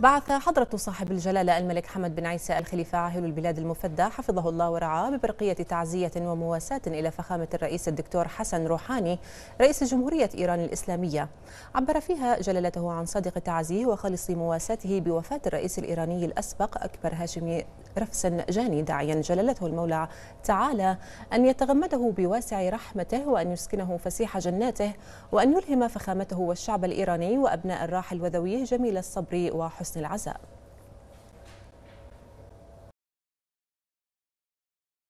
بعث حضرة صاحب الجلالة الملك حمد بن عيسى الخليفة عاهل البلاد المفدى حفظه الله ورعاه ببرقية تعزية ومواساة إلى فخامة الرئيس الدكتور حسن روحاني رئيس جمهورية إيران الإسلامية عبر فيها جلالته عن صادق تعزيه وخالص مواساته بوفاة الرئيس الإيراني الأسبق أكبر هاشمي جاني داعيا جلالته المولى تعالى أن يتغمده بواسع رحمته وأن يسكنه فسيح جناته وأن يلهم فخامته والشعب الإيراني وأبناء الراحل وذويه جميل الصبر وحسن العزاء